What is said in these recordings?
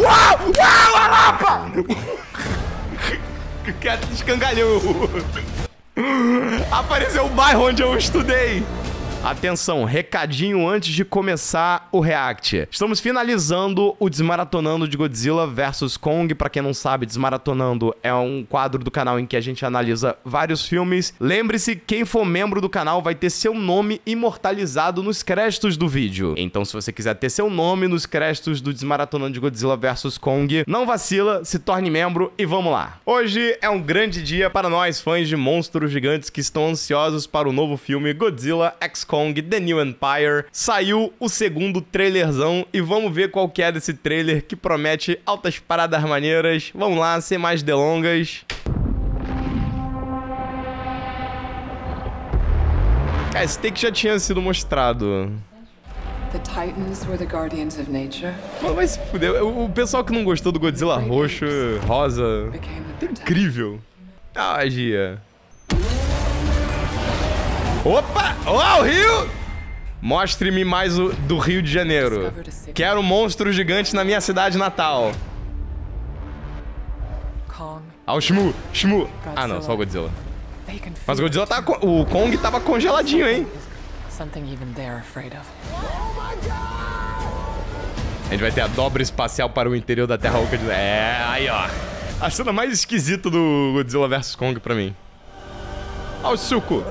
Uau! Uau, a lapa! que cara escangalhou. Apareceu o bairro onde eu estudei. Atenção, recadinho antes de começar o React. Estamos finalizando o Desmaratonando de Godzilla vs Kong. Para quem não sabe, Desmaratonando é um quadro do canal em que a gente analisa vários filmes. Lembre-se, quem for membro do canal vai ter seu nome imortalizado nos créditos do vídeo. Então, se você quiser ter seu nome nos créditos do Desmaratonando de Godzilla vs Kong, não vacila, se torne membro e vamos lá. Hoje é um grande dia para nós fãs de monstros gigantes que estão ansiosos para o novo filme Godzilla x Kong The New Empire, saiu o segundo trailerzão e vamos ver qual que é desse trailer que promete altas paradas maneiras. Vamos lá, sem mais delongas. Cara, esse take já tinha sido mostrado. The Titans were the guardians of nature. O pessoal que não gostou do Godzilla roxo, rosa. incrível. Ah, Gia. Opa! Ó, oh, o rio! Mostre-me mais o do Rio de Janeiro. Quero um monstro gigante na minha cidade natal. Ah, o Shmu, Shmu. Ah, não, só o Godzilla. Mas o Godzilla tá... O Kong tava congeladinho, hein? A gente vai ter a dobra espacial para o interior da Terra Oca de... É, aí, ó. A cena mais esquisita do Godzilla vs Kong pra mim. Olha o suco.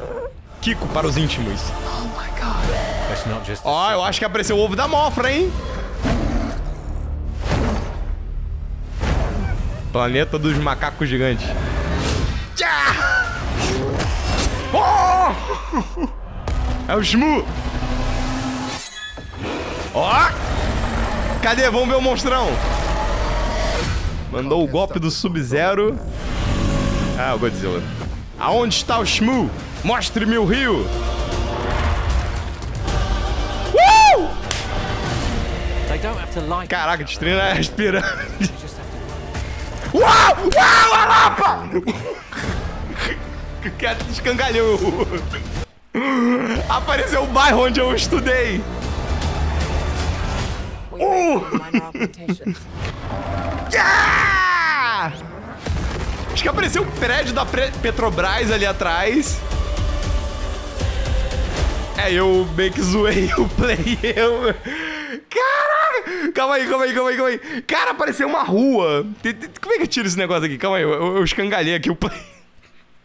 Kiko para os íntimos. Oh Ó, oh, eu acho que apareceu o ovo da mofra, hein? Planeta dos macacos gigantes. Yeah! Oh! É o Shmoo. Ó! Oh! Cadê? Vamos ver o monstrão! Mandou o golpe do Sub-Zero. Ah, o Godzilla. Aonde está o Shmoo? Mostre-me o Rio! Uh! Caraca, destruindo as pirâmides. Uau! Uau, a lapa! que escangalhou. Apareceu o bairro onde eu estudei. Uh! yeah! Acho que apareceu o prédio da Petrobras ali atrás. É, eu meio que zoei o play. Eu... Caraca! Calma aí, calma aí, calma aí, calma aí. Cara, apareceu uma rua. Como é que eu tiro esse negócio aqui? Calma aí, eu, eu escangalhei aqui o play.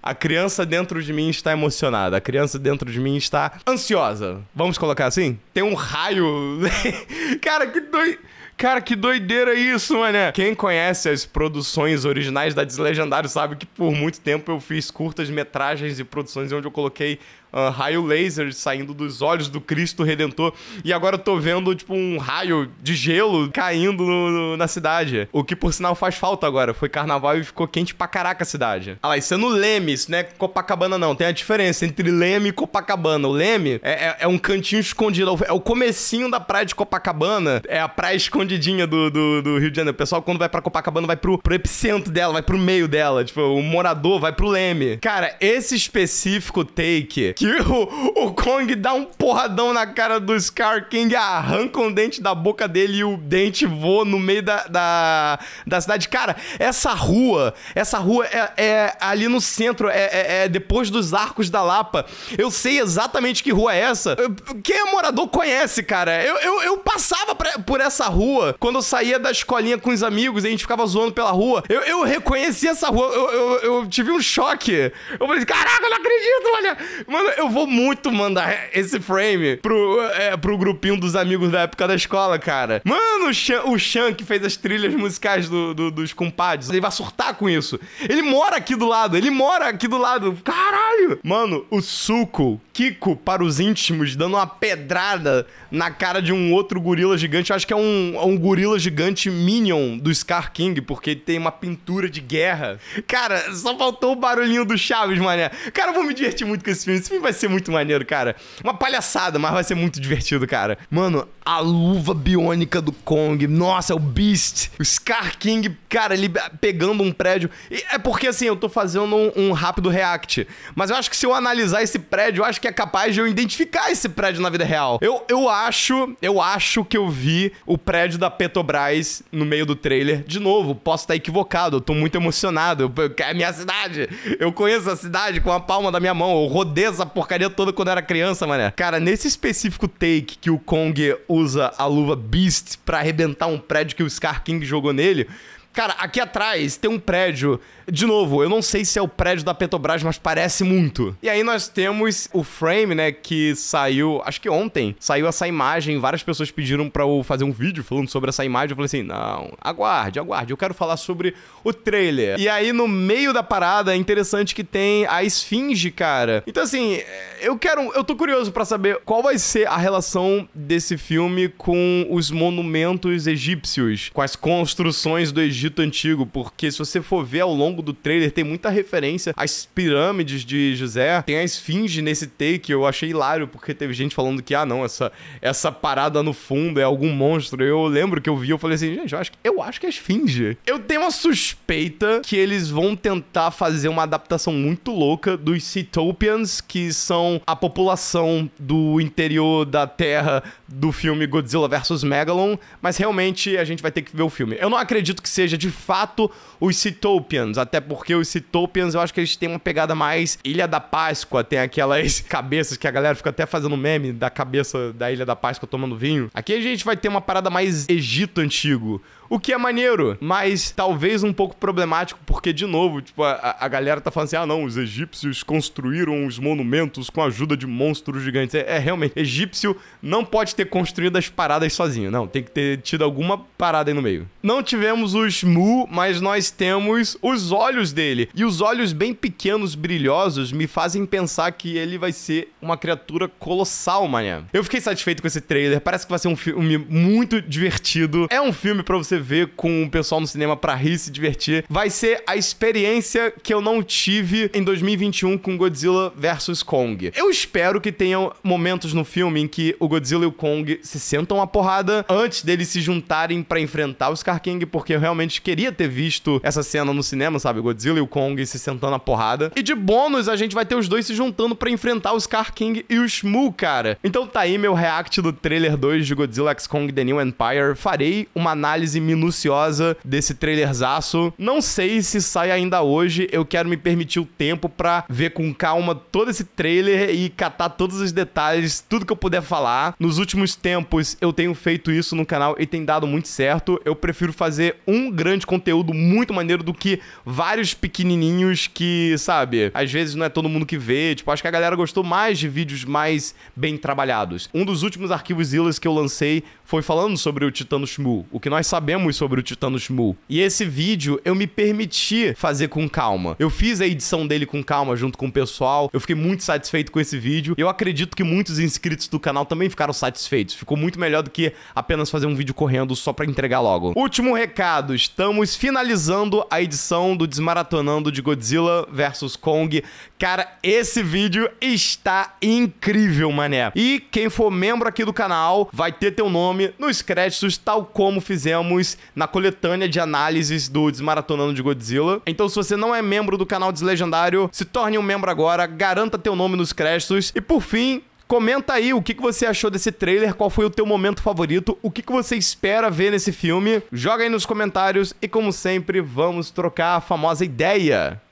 A criança dentro de mim está emocionada. A criança dentro de mim está ansiosa. Vamos colocar assim? Tem um raio. Cara, que doido. Cara, que doideira isso, mané. Quem conhece as produções originais da Deslegendário sabe que por muito tempo eu fiz curtas metragens e produções onde eu coloquei uh, raio laser saindo dos olhos do Cristo Redentor. E agora eu tô vendo, tipo, um raio de gelo caindo no, no, na cidade. O que, por sinal, faz falta agora. Foi carnaval e ficou quente pra caraca a cidade. Ah lá, isso é no Leme, isso não é Copacabana, não. Tem a diferença entre Leme e Copacabana. O Leme é, é, é um cantinho escondido. É, é o comecinho da praia de Copacabana. É a praia escondidinha do, do, do Rio de Janeiro. O pessoal, quando vai pra Copacabana, vai pro, pro epicentro dela, vai pro meio dela. Tipo, o morador vai pro Leme. Cara, esse específico take que que o, o Kong dá um porradão na cara do Scar King, arranca um dente da boca dele e o dente voa no meio da, da, da cidade. Cara, essa rua, essa rua é, é ali no centro, é, é, é, depois dos arcos da Lapa. Eu sei exatamente que rua é essa. Quem é morador conhece, cara. Eu, eu, eu passava pra, por essa rua quando eu saía da escolinha com os amigos e a gente ficava zoando pela rua. Eu, eu reconheci essa rua, eu, eu, eu tive um choque. Eu falei, caraca, eu não acredito, olha. Mano, eu vou muito mandar esse frame pro, é, pro grupinho dos amigos da época da escola, cara. Mano, o Chan, que fez as trilhas musicais do, do, dos compadres, ele vai surtar com isso. Ele mora aqui do lado, ele mora aqui do lado. Caralho! Mano, o Suco, Kiko para os íntimos, dando uma pedrada na cara de um outro gorila gigante. Eu acho que é um, é um gorila gigante Minion do Scar King, porque ele tem uma pintura de guerra. Cara, só faltou o barulhinho do Chaves, mané. Cara, eu vou me divertir muito com esse filme. Esse filme vai ser muito maneiro, cara. Uma palhaçada, mas vai ser muito divertido, cara. Mano, a luva biônica do Kong. Nossa, é o Beast. O Scar King, cara, ele pegando um prédio. E é porque, assim, eu tô fazendo um, um, rápido react. Mas eu acho que se eu analisar esse prédio, eu acho que é capaz de eu identificar esse prédio na vida real. Eu, eu acho, eu acho que eu vi o prédio da Petrobras no meio do trailer. De novo, posso estar equivocado. Eu tô muito emocionado. é minha cidade. Eu conheço a cidade com a palma da minha mão. Eu rodei essa essa porcaria toda quando era criança, mané. Cara, nesse específico take que o Kong usa a luva Beast para arrebentar um prédio que o Scar King jogou nele, Cara, aqui atrás tem um prédio. De novo, eu não sei se é o prédio da Petrobras, mas parece muito. E aí nós temos o frame, né, que saiu, acho que ontem, saiu essa imagem. Várias pessoas pediram para eu fazer um vídeo falando sobre essa imagem. Eu falei assim: não, aguarde, aguarde. Eu quero falar sobre o trailer. E aí no meio da parada é interessante que tem a esfinge, cara. Então, assim. É eu quero. Eu tô curioso para saber qual vai ser a relação desse filme com os monumentos egípcios, com as construções do Egito Antigo, porque se você for ver ao longo do trailer, tem muita referência às pirâmides de José, tem a esfinge nesse take, eu achei hilário, porque teve gente falando que, ah, não, essa, essa parada no fundo é algum monstro. Eu lembro que eu vi, eu falei assim, gente, eu acho, eu acho que é esfinge. Eu tenho uma suspeita que eles vão tentar fazer uma adaptação muito louca dos Citopians que são a população do interior da Terra do filme Godzilla vs Megalon, mas realmente a gente vai ter que ver o filme. Eu não acredito que seja de fato os Citopians, até porque os Citopians eu acho que eles têm uma pegada mais Ilha da Páscoa, tem aquelas cabeças que a galera fica até fazendo meme da cabeça da Ilha da Páscoa tomando vinho. Aqui a gente vai ter uma parada mais Egito antigo, o que é maneiro, mas talvez um pouco problemático, porque, de novo, tipo, a, a galera tá falando assim: ah, não, os egípcios construíram os monumentos com a ajuda de monstros gigantes. É, é realmente, egípcio não pode ter construído as paradas sozinho, não. Tem que ter tido alguma parada aí no meio. Não tivemos os Mu, mas nós temos os olhos dele. E os olhos bem pequenos, brilhosos, me fazem pensar que ele vai ser uma criatura colossal, mané. Eu fiquei satisfeito com esse trailer. Parece que vai ser um filme muito divertido. É um filme para você ver com o pessoal no cinema pra rir, se divertir. Vai ser a experiência que eu não tive em 2021 com Godzilla vs Kong. Eu espero que tenham momentos no filme em que o Godzilla e o Kong Kong se sentam a porrada antes deles se juntarem para enfrentar o Scar King, porque eu realmente queria ter visto essa cena no cinema, sabe? Godzilla e o Kong se sentando a porrada. E de bônus, a gente vai ter os dois se juntando para enfrentar o Scar King e o Shmoo, cara. Então tá aí meu react do trailer 2 de Godzilla X Kong The New Empire. Farei uma análise minuciosa desse trailerzaço. Não sei se sai ainda hoje, eu quero me permitir o tempo para ver com calma todo esse trailer e catar todos os detalhes, tudo que eu puder falar. Nos últimos últimos tempos eu tenho feito isso no canal e tem dado muito certo. Eu prefiro fazer um grande conteúdo muito maneiro do que vários pequenininhos que, sabe, às vezes não é todo mundo que vê. Tipo, acho que a galera gostou mais de vídeos mais bem trabalhados. Um dos últimos arquivos Illas que eu lancei foi falando sobre o Titano Shmoo, o que nós sabemos sobre o Titano Shmoo. E esse vídeo eu me permiti fazer com calma. Eu fiz a edição dele com calma junto com o pessoal. Eu fiquei muito satisfeito com esse vídeo. Eu acredito que muitos inscritos do canal também ficaram satisfeitos satisfeitos. Ficou muito melhor do que apenas fazer um vídeo correndo só para entregar logo. Último recado, estamos finalizando a edição do Desmaratonando de Godzilla vs Kong. Cara, esse vídeo está incrível, mané. E quem for membro aqui do canal vai ter teu nome nos créditos, tal como fizemos na coletânea de análises do Desmaratonando de Godzilla. Então se você não é membro do canal Deslegendário, se torne um membro agora, garanta teu nome nos créditos. E por fim, Comenta aí o que, que você achou desse trailer, qual foi o teu momento favorito, o que, que você espera ver nesse filme. Joga aí nos comentários e, como sempre, vamos trocar a famosa ideia.